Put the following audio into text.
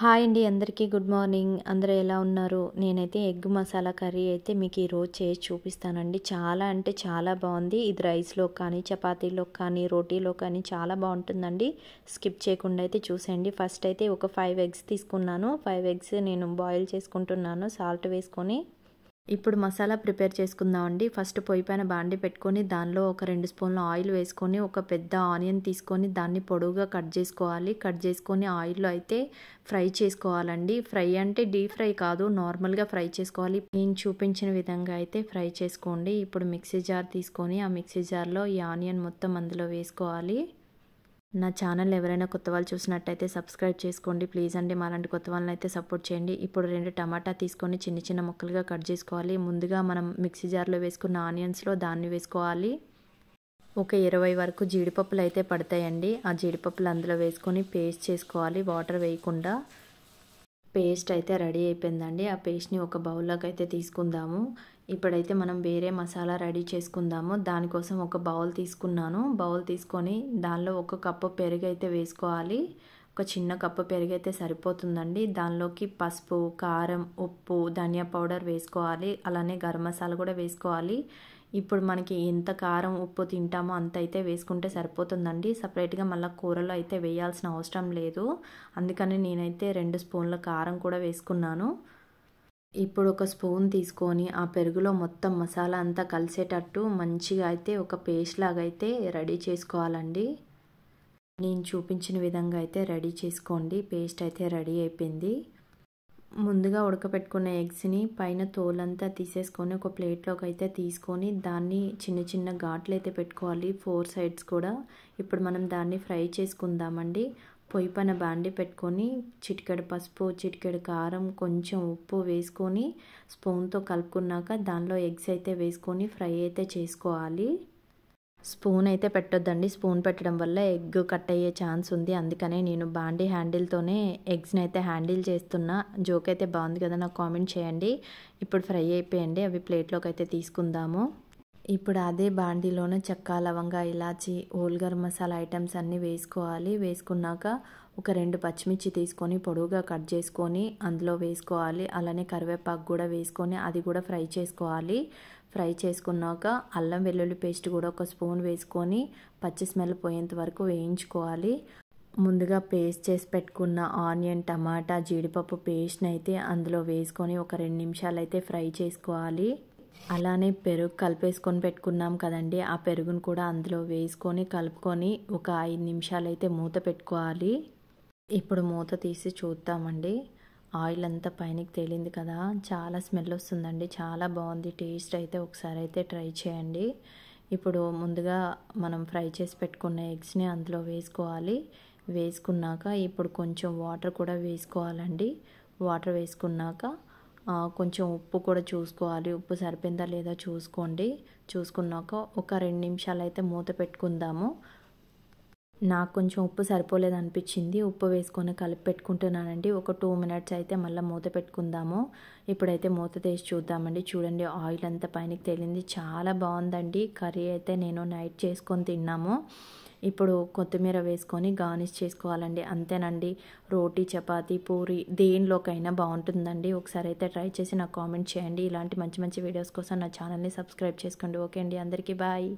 hi అండి అందరికీ good morning అందరూ ఎలా ఉన్నారు నేనైతే ఎగ్ మసాలా కర్రీ అయితే మీకు ఈరోజు చేసి చూపిస్తానండి చాలా అంటే చాలా బాగుంది ఇది రైస్లో కానీ చపాతీలో కానీ రోటీలో కానీ చాలా బాగుంటుందండి స్కిప్ చేయకుండా అయితే చూసేయండి ఫస్ట్ అయితే ఒక ఫైవ్ ఎగ్స్ తీసుకున్నాను ఫైవ్ ఎగ్స్ నేను బాయిల్ చేసుకుంటున్నాను సాల్ట్ వేసుకొని ఇప్పుడు మసాలా ప్రిపేర్ చేసుకుందామండి ఫస్ట్ పొయ్యి పైన బాండి పెట్టుకొని దానిలో ఒక రెండు స్పూన్ల ఆయిల్ వేసుకొని ఒక పెద్ద ఆనియన్ తీసుకొని దాన్ని పొడువుగా కట్ చేసుకోవాలి కట్ చేసుకొని ఆయిల్లో అయితే ఫ్రై చేసుకోవాలండి ఫ్రై అంటే డీప్ ఫ్రై కాదు నార్మల్గా ఫ్రై చేసుకోవాలి నేను చూపించిన విధంగా అయితే ఫ్రై చేసుకోండి ఇప్పుడు మిక్సీ జార్ తీసుకొని ఆ మిక్సీ జార్లో ఈ ఆనియన్ మొత్తం అందులో వేసుకోవాలి నా ఛానల్ ఎవరైనా కొత్త వాళ్ళు చూసినట్టయితే సబ్స్క్రైబ్ చేసుకోండి ప్లీజ్ అండి లాంటి కొత్త వాళ్ళని అయితే సపోర్ట్ చేయండి ఇప్పుడు రెండు టమాటా తీసుకొని చిన్న చిన్న ముక్కలుగా కట్ చేసుకోవాలి ముందుగా మనం మిక్సీ జార్లో వేసుకున్న ఆనియన్స్లో దాన్ని వేసుకోవాలి ఒక ఇరవై వరకు జీడిపప్పులు అయితే పడతాయండి ఆ జీడిపప్పులు అందులో వేసుకొని పేస్ట్ చేసుకోవాలి వాటర్ వేయకుండా పేస్ట్ అయితే రెడీ అయిపోయిందండి ఆ పేస్ట్ని ఒక బౌల్లోకి అయితే తీసుకుందాము ఇప్పుడైతే మనం వేరే మసాలా రెడీ చేసుకుందాము దానికోసం ఒక బౌల్ తీసుకున్నాను బౌల్ తీసుకొని దానిలో ఒక కప్పు పెరుగు అయితే వేసుకోవాలి ఒక చిన్న కప్పు పెరిగైతే సరిపోతుందండి దానిలోకి పసుపు కారం ఉప్పు ధనియా పౌడర్ వేసుకోవాలి అలానే గరం మసాలా కూడా వేసుకోవాలి ఇప్పుడు మనకి ఎంత కారం ఉప్పు తింటామో అంత అయితే వేసుకుంటే సరిపోతుందండి సపరేట్గా మళ్ళీ కూరలో అయితే వేయాల్సిన అవసరం లేదు అందుకని నేనైతే రెండు స్పూన్ల కారం కూడా వేసుకున్నాను ఇప్పుడు ఒక స్పూన్ తీసుకొని ఆ పెరుగులో మొత్తం మసాలా అంతా కలిసేటట్టు మంచిగా అయితే ఒక పేస్ట్ లాగా అయితే రెడీ చేసుకోవాలండి నేను చూపించిన విధంగా అయితే రెడీ చేసుకోండి పేస్ట్ అయితే రెడీ అయిపోయింది ముందుగా ఉడకపెట్టుకున్న ఎగ్స్ని పైన తోలంతా తీసేసుకొని ఒక ప్లేట్లోకి అయితే తీసుకొని దాన్ని చిన్న చిన్న ఘాట్లు అయితే పెట్టుకోవాలి ఫోర్ సైడ్స్ కూడా ఇప్పుడు మనం దాన్ని ఫ్రై చేసుకుందామండి పొయ్యి పైన బాండి పెట్టుకొని చిటికెడు పసుపు చిటికెడు కారం కొంచెం ఉప్పు వేసుకొని స్పూన్తో కలుపుకున్నాక దానిలో ఎగ్స్ అయితే వేసుకొని ఫ్రై అయితే చేసుకోవాలి స్పూన్ అయితే పెట్టొద్దండి స్పూన్ పెట్టడం వల్ల ఎగ్ కట్ అయ్యే ఛాన్స్ ఉంది అందుకనే నేను బాండీ హ్యాండిల్తోనే ఎగ్స్ని అయితే హ్యాండిల్ చేస్తున్నా జోక్ అయితే బాగుంది కదా నాకు కామెంట్ చేయండి ఇప్పుడు ఫ్రై అయిపోయండి అవి ప్లేట్లోకి అయితే తీసుకుందాము ఇప్పుడు అదే బాండీలోనే చెక్క లవంగా ఇలాచి ఓల్గర్ మసాలా ఐటమ్స్ అన్నీ వేసుకోవాలి వేసుకున్నాక ఒక రెండు పచ్చిమిర్చి తీసుకొని పొడవుగా కట్ చేసుకొని అందులో వేసుకోవాలి అలానే కరివేపాకు కూడా వేసుకొని అది కూడా ఫ్రై చేసుకోవాలి ఫ్రై చేసుకున్నాక అల్లం వెల్లుల్లి పేస్ట్ కూడా ఒక స్పూన్ వేసుకొని పచ్చి స్మెల్ పోయేంత వరకు వేయించుకోవాలి ముందుగా పేస్ట్ చేసి పెట్టుకున్న ఆనియన్ టమాటా జీడిపప్పు పేస్ట్ని అయితే అందులో వేసుకొని ఒక రెండు నిమిషాలు అయితే ఫ్రై చేసుకోవాలి అలానే పెరుగు కలిపేసుకొని పెట్టుకున్నాం కదండి ఆ పెరుగును కూడా అందులో వేసుకొని కలుపుకొని ఒక ఐదు నిమిషాలు అయితే మూత పెట్టుకోవాలి ఇప్పుడు మూత తీసి చూద్దామండి ఆయిల్ అంతా పైనకి తేలింది కదా చాలా స్మెల్ వస్తుందండి చాలా బాగుంది టేస్ట్ అయితే ఒకసారి అయితే ట్రై చేయండి ఇప్పుడు ముందుగా మనం ఫ్రై చేసి పెట్టుకున్న ఎగ్స్ని అందులో వేసుకోవాలి వేసుకున్నాక ఇప్పుడు కొంచెం వాటర్ కూడా వేసుకోవాలండి వాటర్ వేసుకున్నాక కొంచెం ఉప్పు కూడా చూసుకోవాలి ఉప్పు సరిపోయిందా లేదా చూసుకోండి చూసుకున్నాక ఒక రెండు నిమిషాలు అయితే మూత పెట్టుకుందాము నాకు కొంచెం ఉప్పు సరిపోలేదు అనిపించింది ఉప్పు వేసుకొని కలిపి పెట్టుకుంటున్నానండి ఒక టూ మినిట్స్ అయితే మళ్ళీ మూత పెట్టుకుందాము ఇప్పుడైతే మూత తీసి చూద్దామండి చూడండి ఆయిల్ అంతా పైనకి తేలింది చాలా బాగుందండి కర్రీ అయితే నేను నైట్ చేసుకొని తిన్నాము ఇప్పుడు కొత్తిమీర వేసుకొని గార్నిష్ చేసుకోవాలండి అంతేనండి రోటీ చపాతి పూరి దేనిలోకైనా బాగుంటుందండి ఒకసారి అయితే ట్రై చేసి నాకు కామెంట్ చేయండి ఇలాంటి మంచి మంచి వీడియోస్ కోసం నా ఛానల్ని సబ్స్క్రైబ్ చేసుకోండి ఓకే అండి అందరికీ బాయ్